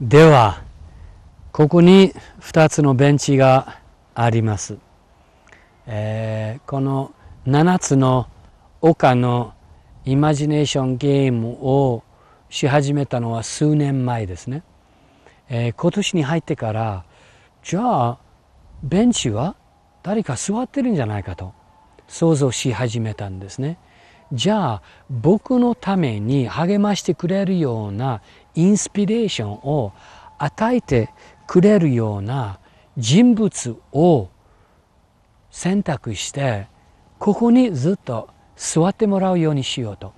ではここに2つのベンチがあります、えー、この7つの丘のイマジネーションゲームをし始めたのは数年前ですね、えー、今年に入ってからじゃあベンチは誰か座ってるんじゃないかと想像し始めたんですねじゃあ僕のために励ましてくれるようなインスピレーションを与えてくれるような人物を選択してここにずっと座ってもらうようにしようと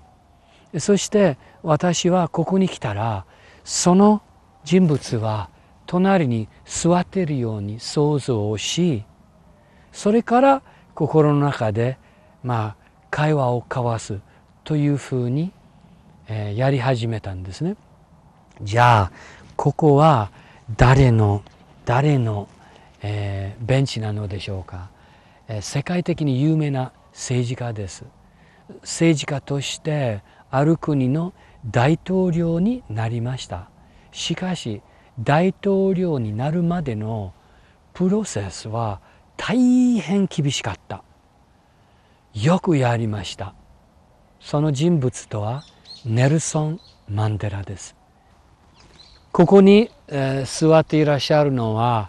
そして私はここに来たらその人物は隣に座っているように想像をしそれから心の中でまあ会話を交わすというふうに、えやり始めたんですね。じゃあここは誰の誰の、えー、ベンチなのでしょうか、えー、世界的に有名な政治家です政治家としてある国の大統領になりましたしかし大統領になるまでのプロセスは大変厳しかったよくやりましたその人物とはネルソン・マンデラですここに、えー、座っていらっしゃるのは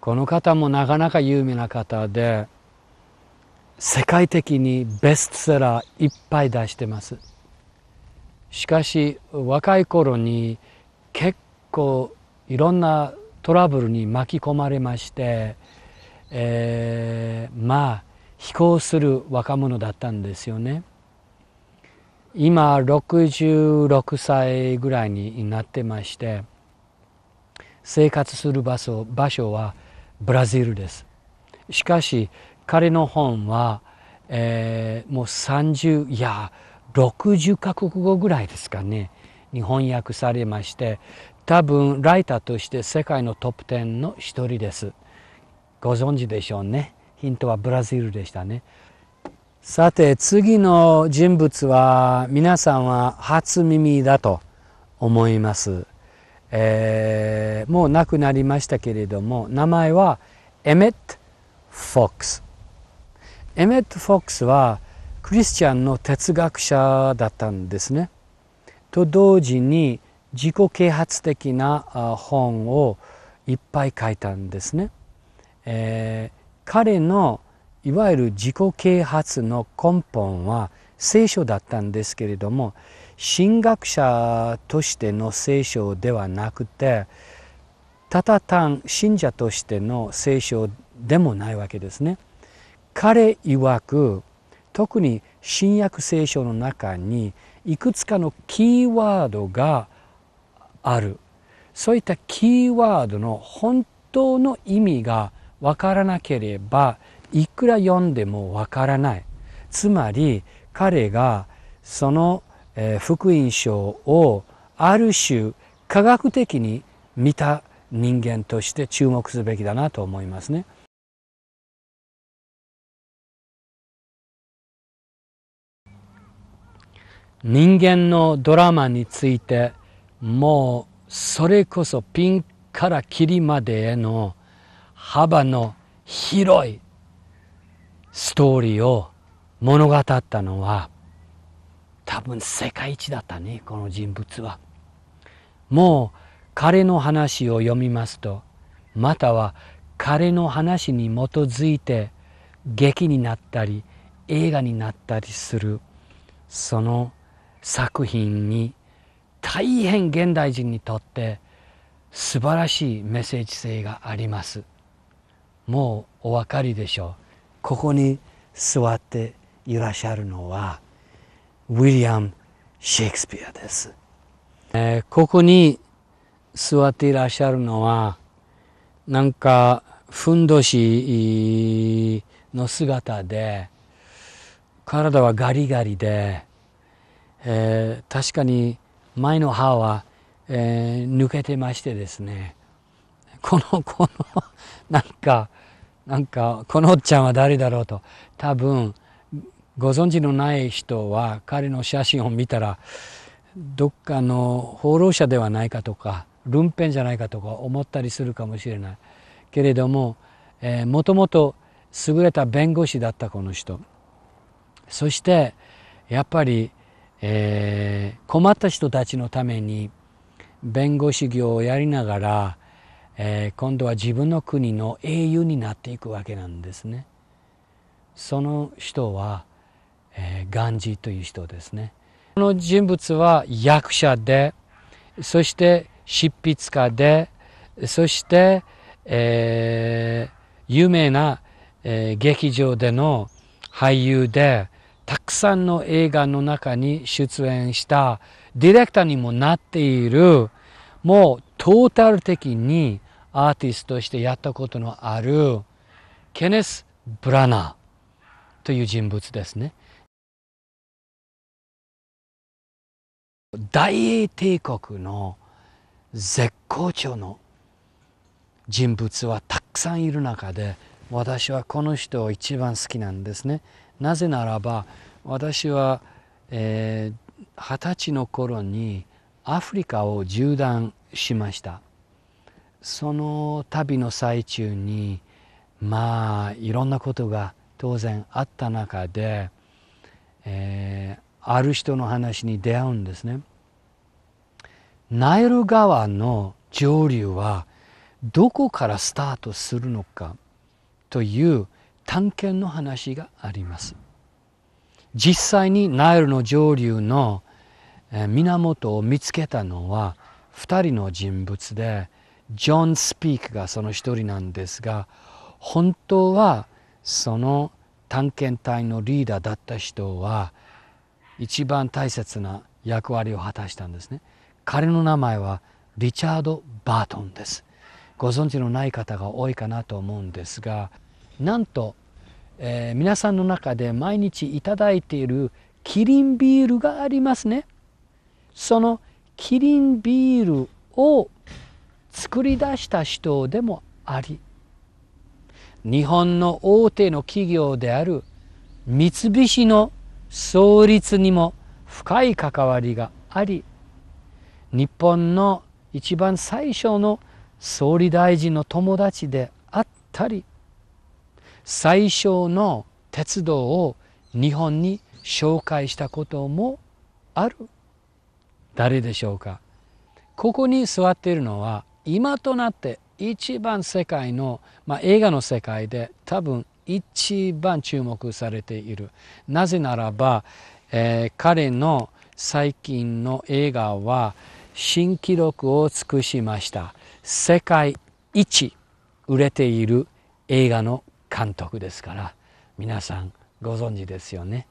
この方もなかなか有名な方で世界的にベストセラーいっぱい出してますしかし若い頃に結構いろんなトラブルに巻き込まれまして、えー、まあ飛行する若者だったんですよね。今66歳ぐらいになってまして生活する場所場所はブラジルですしかし彼の本は、えー、もう30いや60カ国語ぐらいですかねに翻訳されまして多分ライターとして世界のトップ10の一人ですご存知でしょうねヒントはブラジルでしたねさて次の人物は皆さんは初耳だと思います、えー、もう亡くなりましたけれども名前はエメット・フォックスエメット・フォックスはクリスチャンの哲学者だったんですねと同時に自己啓発的な本をいっぱい書いたんですね、えー、彼の「いわゆる自己啓発の根本は聖書だったんですけれども神学者としての聖書ではなくてただ単信者としての聖書でもないわけですね。彼曰く特に新約聖書の中にいくつかのキーワードがあるそういったキーワードの本当の意味が分からなければいくら読んでもわからない。つまり彼がその福音書をある種科学的に見た人間として注目すべきだなと思いますね。人間のドラマについてもうそれこそピンからキリまでへの幅の広いストーリーを物語ったのは多分世界一だったねこの人物は。もう彼の話を読みますとまたは彼の話に基づいて劇になったり映画になったりするその作品に大変現代人にとって素晴らしいメッセージ性があります。もうお分かりでしょう。ここに座っていらっしゃるのはウィリアム・シェイクスピアです、えー、ここに座っていらっしゃるのはなんかふんどしの姿で体はガリガリで、えー、確かに前の歯は、えー、抜けてましてですねこのこのなんかなんかこのおっちゃんは誰だろうと多分ご存知のない人は彼の写真を見たらどっかの放浪者ではないかとかルンペンじゃないかとか思ったりするかもしれないけれども、えもともと優れた弁護士だったこの人そしてやっぱり、えー、困った人たちのために弁護士業をやりながらえー、今度は自分の国の英雄になっていくわけなんですね。その人は、えー、ガンジーという人ですね。この人物は役者でそして執筆家でそして、えー、有名な、えー、劇場での俳優でたくさんの映画の中に出演したディレクターにもなっているもうトータル的にアーティストとしてやったことのあるケネス・ブラナーという人物ですね。大英帝国の絶好調の人物はたくさんいる中で私はこの人を一番好きなんですね。なぜならば私は二十、えー、歳の頃にアフリカを縦断しました。その旅の最中にまあいろんなことが当然あった中で、えー、ある人の話に出会うんですね。ナイル川の上流はどこからスタートするのかという探検の話があります。実際にナイルの上流の源を見つけたのは2人の人物でジョン・スピークがその一人なんですが本当はその探検隊のリーダーだった人は一番大切な役割を果たしたんですね。彼の名前はリチャード・バートンです。ご存知のない方が多いかなと思うんですがなんと、えー、皆さんの中で毎日いただいているキリンビールがありますね。そのキリンビールを作り出した人でもあり日本の大手の企業である三菱の創立にも深い関わりがあり日本の一番最初の総理大臣の友達であったり最小の鉄道を日本に紹介したこともある誰でしょうかここに座っているのは今となって一番世界の、まあ、映画の世界で多分一番注目されているなぜならば、えー、彼の最近の映画は新記録を尽くしました世界一売れている映画の監督ですから皆さんご存知ですよね。